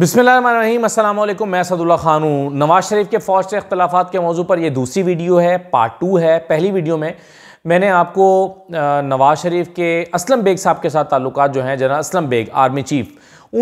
बिसमीम मैं सदुल्ला खान हूँ नवाज़ शरीफ के फ़ौज से अख्तलाफा के मौजू पर यह दूसरी वीडियो है पार्ट टू है पहली वीडियो में मैंने आपको नवाज़ शरीफ के असलम बेग साहब के साथ ताल्लुक जो हैं जना असलम बेग आर्मी चीफ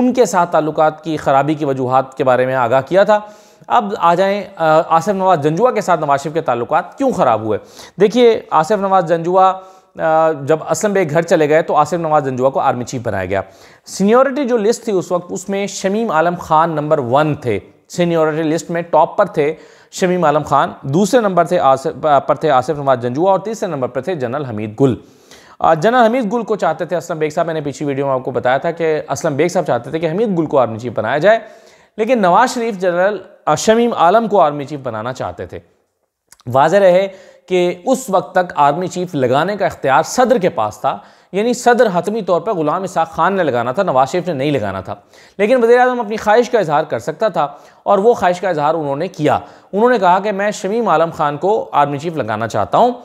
उनके साथ ताल्लुक की ख़राबी की वजूहत के बारे में आगाह किया था अब आ जाएँ आसफ़ नवाज़ जंजुआ के साथ नवाज शरीफ के ताल्लुक क्यों ख़राब हुए देखिए आसफ़ नवाज़ जंजुआ जब असलम बेग घर चले गए तो आसिफ नवाज जंजुआ को आर्मी चीफ बनाया गया सीनियोरिटी जो लिस्ट थी उस वक्त उसमें शमीम आलम खान नंबर वन थे सीनियोरिटी लिस्ट में टॉप पर थे शमीम आलम खान दूसरे नंबर थे आसिफ पर थे आसिफ नवाज जंजुआ और तीसरे नंबर पर थे जनरल हमीद गुल जनरल हमीद गुल को चाहते थे असलम बेग साहब मैंने पिछली वीडियो में आपको बताया था कि असलम बेग साहब चाहते थे कि हमीद गुल को आर्मी चीफ बनाया जाए लेकिन नवाज शरीफ जनरल शमीम आलम को आर्मी चीफ बनाना चाहते थे वाज रहे कि उस वक्त तक आर्मी चीफ लगाने का इख्तियार सदर के पास था यानी सदर हतमी तौर पर ग़ुलाम इसाक खान ने लगाना था नवाज शरीफ ने नहीं लगाना था लेकिन वजी अजम अपनी ख्वाहिश का इजहार कर सकता था और वो ख्वाहिश का इजहार उन्होंने किया उन्होंने कहा कि मैं शमीम आलम खान को आर्मी चीफ लगाना चाहता हूँ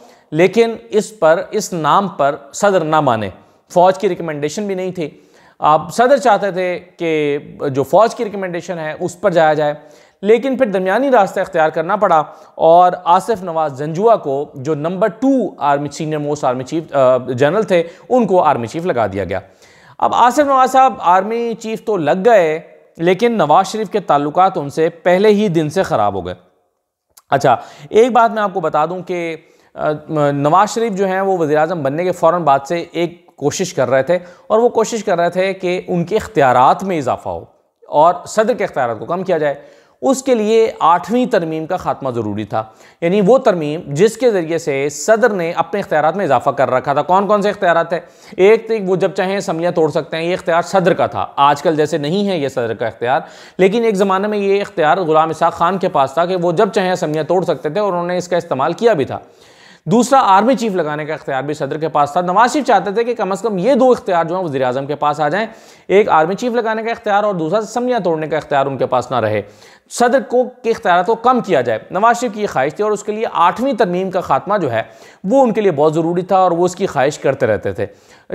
लेकिन इस पर इस नाम पर सदर ना माने फ़ौज की रिकमेंडेशन भी नहीं थी आप सदर चाहते थे कि जो फ़ौज की रिकमेंडेशन है उस पर जाया जाए लेकिन फिर दरमियानी रास्ता इख्तियार करना पड़ा और आसिफ नवाज जंजुआ को जो number two army senior most army chief general थे उनको आर्मी चीफ लगा दिया गया अब आसिफ नवाज साहब आर्मी चीफ तो लग गए लेकिन नवाज शरीफ के ताल्लुक उनसे पहले ही दिन से ख़राब हो गए अच्छा एक बात मैं आपको बता दूं कि नवाज शरीफ जो हैं वो वज़ी अजम बनने के फ़ौर बाद से एक कोशिश कर रहे थे और वो कोशिश कर रहे थे कि उनके इख्तियार में इजाफा हो और सदर के अख्तियार को कम किया जाए उसके लिए आठवीं तरमीम का खात्मा ज़रूरी था यानी वो तरमीम जिसके ज़रिए से सदर ने अपने इख्तियार में इजाफा कर रखा था कौन कौन से इख्तियार है एक तो वो जब चाहें असम्बलियाँ तोड़ सकते हैं ये इख्तियार सदर का था आजकल जैसे नहीं है ये सदर का इख्तियार लेकिन एक ज़माने में ये इख्तियार ग़ुलाम इसाक खान के पास था कि वो जब चाहें असम्बलियाँ तोड़ सकते थे और उन्होंने इसका इस्तेमाल किया भी था दूसरा आर्मी चीफ लगाने का इख्तियार भी सदर के पास था नवाज शरीफ चाहते थे कि कम अज़ कम ये दो इख्तियार जो है वजी अजम के पास आ जाएं एक आर्मी चीफ लगाने का इख्तियार और दूसरा समझियाँ तोड़ने का इख्तियार उनके पास ना रहे सदर को के अख्तियार को कम किया जाए नवाज शरीफ की ये ख्वाहिश थी और उसके लिए आठवीं तरमीम का खात्मा जो है वो उनके लिए बहुत ज़रूरी था और वो उसकी ख्वाहिश करते रहते थे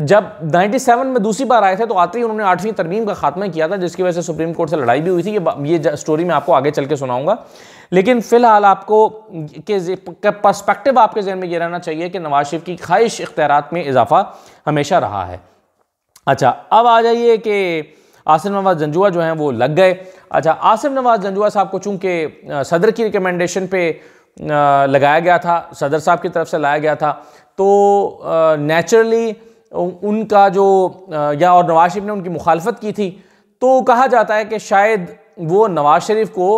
जब 97 में दूसरी बार आए थे तो आते ही उन्होंने आठवीं तरमीम का खात्मा किया था जिसकी वजह से सुप्रीम कोर्ट से लड़ाई भी हुई थी ये, ये स्टोरी मैं आपको आगे चल के सुनाऊँगा लेकिन फ़िलहाल आपको के पर्सपेक्टिव आपके जहन में ये रहना चाहिए कि नवाज शरीफ की ख्वाहिश इख्तियार में इजाफा हमेशा रहा है अच्छा अब आ जाइए कि आसिन महमद जंजुआ जो हैं वो लग गए अच्छा आसिम नवाज जंजुआ साहब को चूंकि सदर की रिकमेंडेशन पे लगाया गया था सदर साहब की तरफ से लाया गया था तो नेचुरली उनका जो या और नवाज शरीफ ने उनकी मुखालफत की थी तो कहा जाता है कि शायद वो नवाज शरीफ को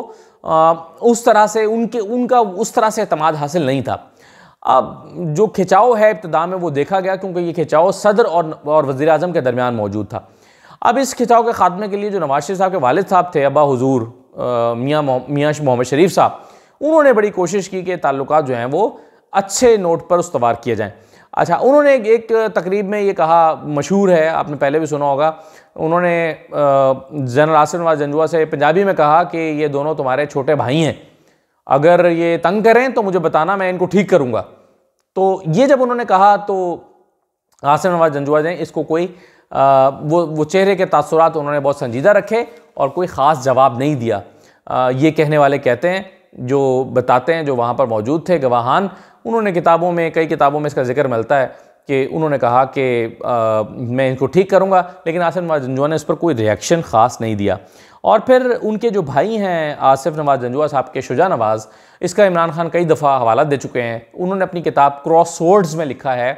उस तरह से उनके उनका उस तरह से अतमाद हासिल नहीं था अब जो खिंचाव है इब्तदा में वो देखा गया क्योंकि ये खिंचाव सदर और और वज़ी अजम के दरमियान मौजूद था अब इस खिंचाव के खात्मे के लिए जो नवाज शरीफ साहब के वालिद साहब थे अबा हजूर मियाँ मियाँ मोहम्मद शरीफ साहब उन्होंने बड़ी कोशिश की कि ताल्लुक जो हैं वो अच्छे नोट पर उसवार किए जाएँ अच्छा उन्होंने एक, एक तकरीब में ये कहा मशहूर है आपने पहले भी सुना होगा उन्होंने जनरल आसिफ नवाज जंजुआ से पंजाबी में कहा कि ये दोनों तुम्हारे छोटे भाई हैं अगर ये तंग करें तो मुझे बताना मैं इनको ठीक करूँगा तो ये जब उन्होंने कहा तो आसिफ नवाज जंजुआ जाएँ इसको कोई वो वो चेहरे के तसरत उन्होंने बहुत संजीदा रखे और कोई ख़ास जवाब नहीं दिया ये कहने वाले कहते हैं जो बताते हैं जो वहाँ पर मौजूद थे गवाहान उन्होंने किताबों में कई किताबों में इसका जिक्र मिलता है कि उन्होंने कहा कि मैं इनको ठीक करूँगा लेकिन आसिफ नवाज जंजुआ ने इस पर कोई रिएक्शन ख़ास नहीं दिया और फिर उनके जो भाई हैं आसिफ नवाज जंजुआ साहब के शुजा नवाज़ इसका इमरान खान कई दफ़ा हवाला दे चुके हैं उन्होंने अपनी किताब क्रॉस सोर्ड्स में लिखा है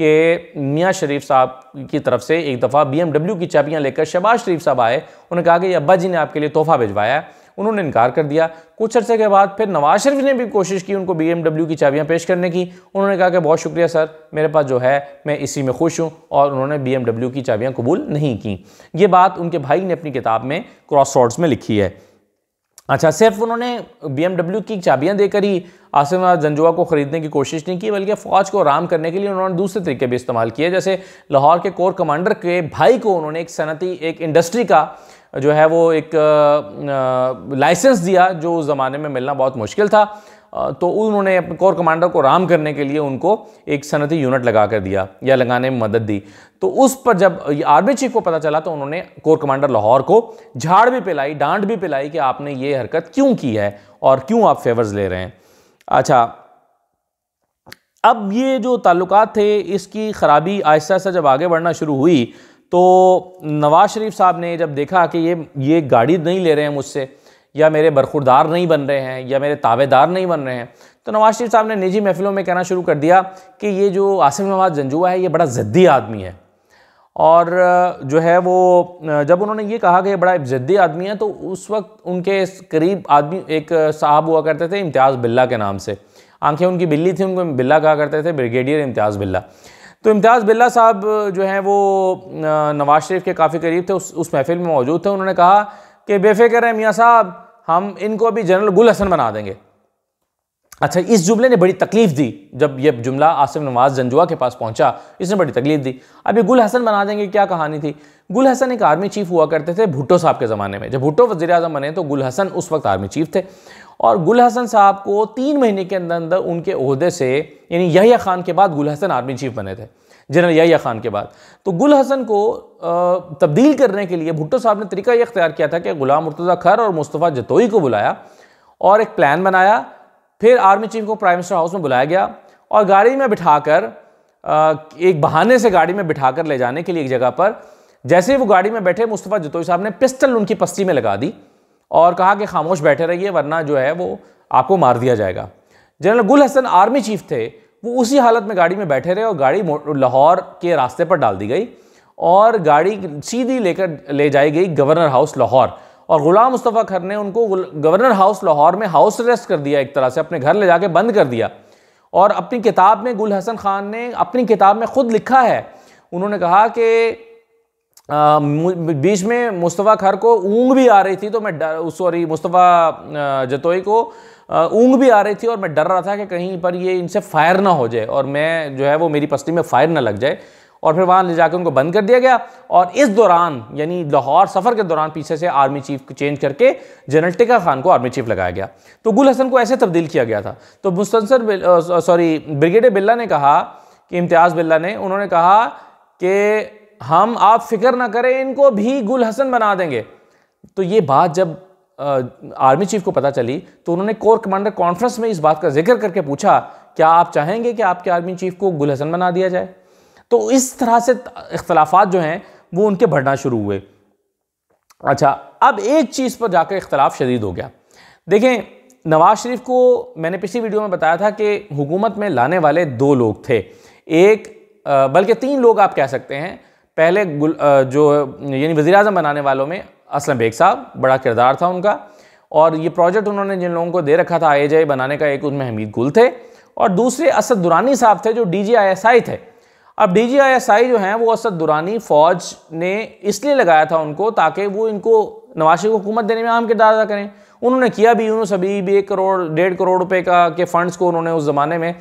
कि मियाँ शरीफ साहब की तरफ से एक दफ़ा बीएमडब्ल्यू की चाबियाँ लेकर शहबाज शरीफ साहब आए उन्होंने कहा कि अब्बा जी ने आपके लिए तोहफा भिजवाया उन्होंने इनकार कर दिया कुछ अर्से के बाद फिर नवाज शरीफ ने भी कोशिश की उनको बीएमडब्ल्यू की चाबियाँ पेश करने की उन्होंने कहा कि बहुत शुक्रिया सर मेरे पास जो है मैं इसी में खुश हूँ और उन्होंने बीएमडब्ल्यू की चाबियाँ कबूल नहीं की ये बात उनके भाई ने अपनी किताब में क्रॉस रोड्स में लिखी है अच्छा सिर्फ उन्होंने बीएमडब्ल्यू की चाबियां देकर ही आसिम जंजुआ को खरीदने की कोशिश नहीं की बल्कि फ़ौज को आराम करने के लिए उन्होंने दूसरे तरीके भी इस्तेमाल किए जैसे लाहौर के कोर कमांडर के भाई को उन्होंने एक सनती एक इंडस्ट्री का जो है वो एक लाइसेंस दिया जो उस ज़माने में मिलना बहुत मुश्किल था तो उन्होंने अपने कोर कमांडर को राम करने के लिए उनको एक सनती यूनिट लगा कर दिया या लगाने में मदद दी तो उस पर जब आर्मी चीफ को पता चला तो उन्होंने कोर कमांडर लाहौर को झाड़ भी पिलाई डांट भी पिलाई कि आपने ये हरकत क्यों की है और क्यों आप फेवर्स ले रहे हैं अच्छा अब ये जो ताल्लुक थे इसकी ख़राबी आहिस्ता आहिस्ता जब आगे बढ़ना शुरू हुई तो नवाज़ शरीफ साहब ने जब देखा कि ये ये गाड़ी नहीं ले रहे हैं मुझसे या मेरे बरखुरदार नहीं बन रहे हैं या मेरे ताबेदार नहीं बन रहे हैं तो नवाज शरीफ साहब ने निजी महफिलों में कहना शुरू कर दिया कि ये जो आसिफ नवाज जंजुआ है ये बड़ा ज़द्दी आदमी है और जो है वो जब उन्होंने ये कहा कि ये बड़ा ज़द्दी आदमी है तो उस वक्त उनके करीब आदमी एक साहब हुआ करते थे इम्तियाज़ बिल्ला के नाम से आंखें उनकी बिल्ली थी उनको बिल्ला कहा करते थे ब्रिगेडियर इम्तियाज़ बिल्ला तो इम्तियाज़ बिल्ला साहब जो हैं वो नवाज शरीफ के काफ़ी करीब थे उस उस महफिल में मौजूद थे उन्होंने कहा कि बेफिक्र है मियाँ साहब हम इनको अभी जनरल गुल हसन बना देंगे अच्छा इस जुमले ने बड़ी तकलीफ दी जब यह जुमला आसिफ नवाज जंजुआ के पास पहुंचा इसने बड़ी तकलीफ दी अभी गुल हसन बना देंगे क्या कहानी थी गुल हसन एक आर्मी चीफ हुआ करते थे भुट्टो साहब के ज़माने में जब भुट्टो वजी अजम बने तो गुल हसन उस वक्त आर्मी चीफ थे और गुल हसन साहब को तीन महीने के अंदर अंदर उनके अहदे से यानी यही खान के बाद गुल हसन आर्मी चीफ बने थे जनरल या खान के बाद तो गुल हसन को तब्दील करने के लिए भुट्टो साहब ने तरीका यह अख्तियार किया था कि गुलाम मुर्तज़ा खर और मुस्तफ़ा जतोई को बुलाया और एक प्लान बनाया फिर आर्मी चीफ को प्राइम मिनिस्टर हाउस में बुलाया गया और गाड़ी में बिठाकर एक बहाने से गाड़ी में बिठाकर ले जाने के लिए एक जगह पर जैसे ही वो गाड़ी में बैठे मुस्तफ़ा जतोई साहब ने पिस्टल उनकी पस्ती में लगा दी और कहा कि खामोश बैठे रहिए वरना जो है वो आपको मार दिया जाएगा जनरल गुल हसन आर्मी चीफ थे वो उसी हालत में गाड़ी में बैठे रहे और गाड़ी लाहौर के रास्ते पर डाल दी गई और गाड़ी सीधी लेकर ले जाई गई गवर्नर हाउस लाहौर और गुलाम मुस्तफ़ा खर ने उनको गवर्नर हाउस लाहौर में हाउस अरेस्ट कर दिया एक तरह से अपने घर ले जाके बंद कर दिया और अपनी किताब में गुल हसन खान ने अपनी किताब में ख़ुद लिखा है उन्होंने कहा कि बीच में मुस्तफ़ा खर को ऊँग भी आ रही थी तो मैं सॉरी मुस्तफ़ा जतोई को ऊँग भी आ रही थी और मैं डर रहा था कि कहीं पर ये इनसे फायर ना हो जाए और मैं जो है वो मेरी पसली में फायर ना लग जाए और फिर वहाँ ले जाकर उनको बंद कर दिया गया और इस दौरान यानी लाहौर सफ़र के दौरान पीछे से आर्मी चीफ चेंज करके जनरल टिका खान को आर्मी चीफ लगाया गया तो गुल हसन को ऐसे तब्दील किया गया था तो मुस्तंसर सॉरी ब्रिगेडियर बिल्ला ने कहा कि इम्तियाज़ बिल्ला ने उन्होंने कहा कि हम आप फिक्र ना करें इनको भी गुल हसन बना देंगे तो ये बात जब आर्मी चीफ को पता चली तो उन्होंने कोर कमांडर कॉन्फ्रेंस में इस बात का जिक्र करके पूछा क्या आप चाहेंगे कि आपके आर्मी चीफ को गुल हसन बना दिया जाए तो इस तरह से इख्तलाफात जो हैं वो उनके बढ़ना शुरू हुए अच्छा अब एक चीज़ पर जाकर इख्तलाफ शदीद हो गया देखें नवाज शरीफ को मैंने पिछली वीडियो में बताया था कि हुकूमत में लाने वाले दो लोग थे एक बल्कि तीन लोग आप कह सकते हैं पहले जो यानी वज़ी बनाने वालों में असलम बेग साहब बड़ा किरदार था उनका और ये प्रोजेक्ट उन्होंने जिन लोगों को दे रखा था आई बनाने का एक उनमें हमीद गुल थे और दूसरे असद दुरानी साहब थे जो डी थे अब डी जो हैं वो असद दुरानी फ़ौज ने इसलिए लगाया था उनको ताकि वो इनको नवाशी को हुकूमत देने में आम किरदार अदा करें उन्होंने किया भी उन्होंने सभी भी एक करोड़ डेढ़ करोड़ रुपए का के फ़ंड्स को उन्होंने उस ज़माने में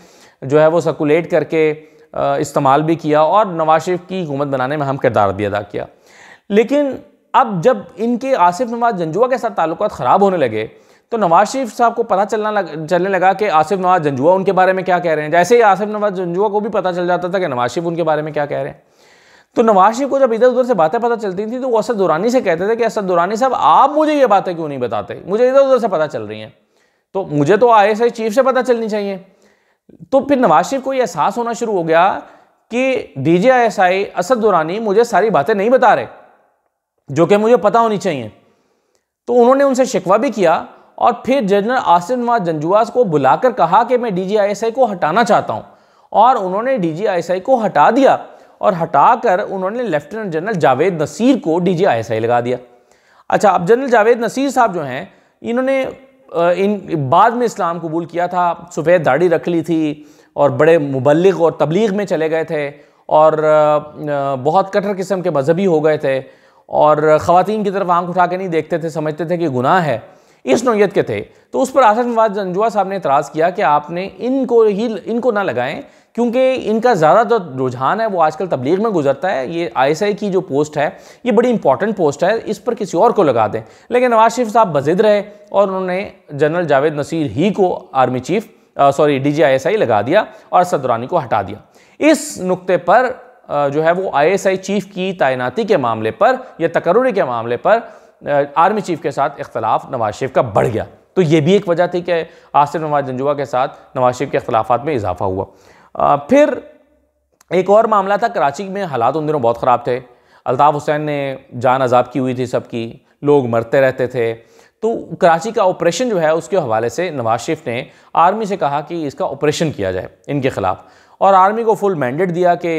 जो है वो सर्कुलेट करके इस्तेमाल भी किया और नवाज शरीफ की हुकूमत बनाने में हम किरदार भी अदा किया लेकिन अब जब इनके आसिफ नवाज जंजुआ के साथ ताल्लुक ख़राब होने लगे तो नवाज शरीफ साहब को पता चलना लग, चलने लगा कि आसिफ नवाज जंजुआ उनके बारे में क्या कह रहे हैं जैसे ही आसिफ नवाज जंजुआ को भी पता चल जाता था कि नवाज शरीफ उनके बारे में क्या कह रहे हैं तो नवाज शरीफ को जब इधर उधर से बातें पता चलती थी तो वो असद दुरानी से कहते थे कि असद दुरानी साहब आप मुझे ये बातें क्यों नहीं बताते मुझे इधर उधर से पता चल रही हैं तो मुझे तो आई चीफ से पता चलनी चाहिए तो फिर नवाज शरीफ को यह एहसास होना शुरू हो गया कि डी जे असद दुरानी मुझे सारी बातें नहीं बता रहे जो कि मुझे पता होनी चाहिए तो उन्होंने उनसे शिकवा भी किया और फिर जनरल आसिफ नवाज जंजुआस को बुलाकर कहा कि मैं डीजीआईएसआई को हटाना चाहता हूं और उन्होंने डीजीआईएसआई को हटा दिया और हटाकर उन्होंने लेफ्टिनेंट जनरल जावेद नसीर को डीजीआईएसआई लगा दिया अच्छा अब जनरल जावेद नसीर साहब जो हैं इन्होंने इन बाद में इस्लाम कबूल किया था सफ़ेद दाढ़ी रख ली थी और बड़े मुबलग और तबलीग में चले गए थे और बहुत कटर किस्म के मजहबी हो गए थे और ख़वान की तरफ आंख उठा के नहीं देखते थे समझते थे कि गुनाह है इस नोयत के थे तो उस पर आसफ नवाज जंजुआ साहब ने इतराज़ किया कि आपने इनको ही इनको ना लगाएं क्योंकि इनका ज़्यादा जो तो रुझान है वो आजकल तबलीग में गुजरता है ये आईएसआई की जो पोस्ट है ये बड़ी इंपॉर्टेंट पोस्ट है इस पर किसी और को लगा दें लेकिन नवाज शरीफ साहब बजिद रहे और उन्होंने जनरल जावेद नसीर ही को army chief sorry D G लगा दिया और सदरानी को हटा दिया इस नुकते पर जो है वो आईएसआई चीफ की तैनाती के मामले पर या तकर्री के मामले पर आर्मी चीफ के साथ इख्तलाफ नवाज शरीफ का बढ़ गया तो ये भी एक वजह थी कि आसिफ नवाज जंजुआ के साथ नवाज शरीफ के अख्तलाफा में इजाफा हुआ फिर एक और मामला था कराची में हालात उन दिनों बहुत ख़राब थे अल्ताफ़ हुसैन ने जान अजाब की हुई थी सबकी लोग मरते रहते थे तो कराची का ऑपरेशन जो है उसके हवाले से नवाज शरीफ ने आर्मी से कहा कि इसका ऑपरेशन किया जाए इनके ख़िलाफ़ और आर्मी को फुल मैंडेट दिया कि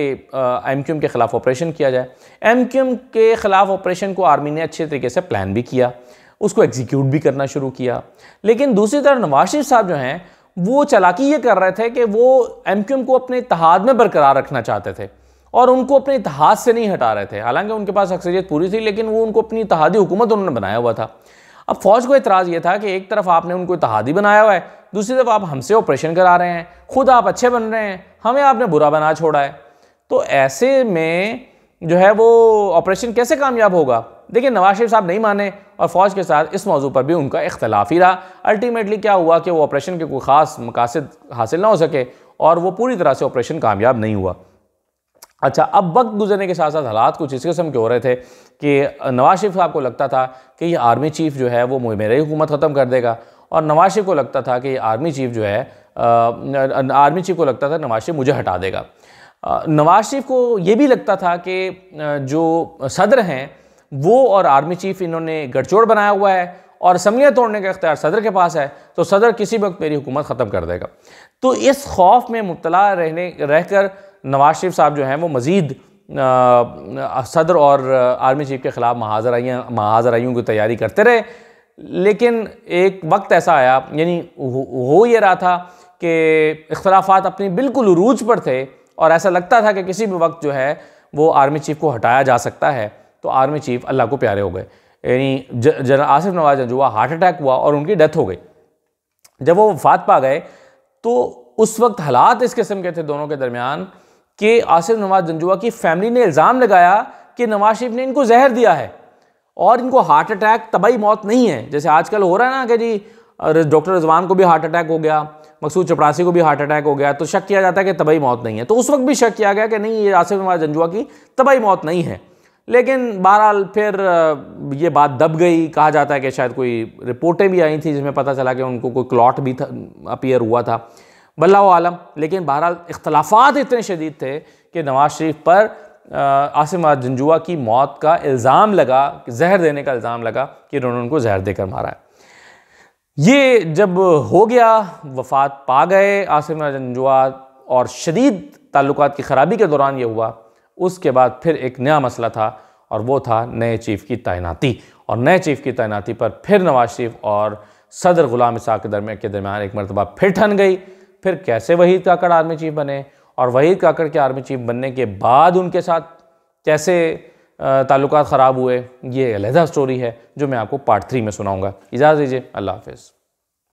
एम के ख़िलाफ़ ऑपरेशन किया जाए एम के ख़िलाफ़ ऑपरेशन को आर्मी ने अच्छे तरीके से प्लान भी किया उसको एग्जीक्यूट भी करना शुरू किया लेकिन दूसरी तरफ नवाज शरीफ साहब जो हैं वो चलाकी ये कर रहे थे कि वो एम को अपने इतिहाद में बरकरार रखना चाहते थे और उनको अपने इतिहाद से नहीं हटा रहे थे हालांकि उनके पास अक्सरियत पूरी थी लेकिन वो उनको अपनी इतिहादी हुकूमत उन्होंने बनाया हुआ था अब फौज को एतराज़ ये था कि एक तरफ आपने उनको इतिहादी बनाया हुआ है दूसरी तरफ आप हमसे ऑपरेशन करा रहे हैं खुद आप अच्छे बन रहे हैं हमें आपने बुरा बना छोड़ा है तो ऐसे में जो है वो ऑपरेशन कैसे कामयाब होगा देखिए नवाज शरीफ साहब नहीं माने और फ़ौज के साथ इस मौजू पर भी उनका इख्तलाफ ही रहा अल्टीमेटली क्या हुआ कि वो ऑपरेशन के कोई ख़ास मकासद हासिल ना हो सके और वो पूरी तरह से ऑपरेशन कामयाब नहीं हुआ अच्छा अब वक्त गुजरने के साथ साथ हालात कुछ इस किस्म के हो रहे थे कि नवाज शरीफ साहब को लगता था कि ये आर्मी चीफ जो है वो मेरी हुकूमत ख़त्म कर देगा और नवाशी को लगता था कि आर्मी चीफ जो है आर्मी चीफ को लगता था नवाज शरीफ मुझे हटा देगा नवाज शरीफ को ये भी लगता था कि जो सदर हैं वो और आर्मी चीफ इन्होंने गठजोड़ बनाया हुआ है और असम्बलियाँ तोड़ने का इख्तियार सदर के पास है तो सदर किसी वक्त मेरी हुकूमत ख़त्म कर देगा तो इस खौफ में मुबतला रहने रहकर नवाज शरीफ साहब जो हैं वो मज़ीद सदर और आर्मी चीफ के ख़िलाफ़ महाजराइयाँ महाजराइयों की तैयारी करते रहे लेकिन एक वक्त ऐसा आया यानी हो ये रहा था कि इख्तलाफात अपनी बिल्कुल रूज पर थे और ऐसा लगता था कि किसी भी वक्त जो है वो आर्मी चीफ़ को हटाया जा सकता है तो आर्मी चीफ़ अल्लाह को प्यारे हो गए यानी general Asif Nawaz Janjua heart attack हुआ और उनकी डेथ हो गई जब वो वफात पा गए तो उस वक्त हालात इस किस्म के थे दोनों के दरमियान कि आसिफ नवाज जंजुआ की फैमिली ने इल्ज़ाम लगाया कि नवाज शरीफ ने इनको जहर दिया है और इनको हार्ट अटैक तबाही मौत नहीं है जैसे आजकल हो रहा है ना कि जी डॉक्टर रिजवान को भी हार्ट अटैक हो गया मकसूद चपरासी को भी हार्ट अटैक हो गया तो शक किया जाता है कि तबाही मौत नहीं है तो उस वक्त भी शक किया गया कि नहीं ये आसिफ नवाज जंजुआ की तबाही मौत नहीं है लेकिन बहरहाल फिर ये बात दब गई कहा जाता है कि शायद कोई रिपोर्टें भी आई थी जिसमें पता चला कि उनको कोई क्लॉट भी था अपीयर हुआ था बल्ला आलम लेकिन बहरहाल इख्तलाफात इतने शदीद थे कि नवाज शरीफ पर आसिम जंजुआ की मौत का इल्ज़ाम लगा जहर देने का इल्ज़ाम लगा कि उन्होंने उनको जहर देकर मारा है ये जब हो गया वफात पा गए आसिम जंजुआ और शदीद ताल्लुक की ख़राबी के दौरान ये हुआ उसके बाद फिर एक नया मसला था और वो था नए चीफ़ की तैनाती और नए चीफ़ की तैनाती पर फिर नवाज शरीफ और सदर ग़ुलाम इसाक के दरमियान के दरमियान एक मरतबा फिर ठन गई फिर कैसे वही ताकड़ आर्मी चीफ बने और वहीद काकड़ के आर्मी चीफ बनने के बाद उनके साथ कैसे ताल्लुक ख़राब हुए ये अलहदा स्टोरी है जो मैं आपको पार्ट थ्री में सुनाऊँगा इजाज़त दीजिए अल्लाह हाफिज़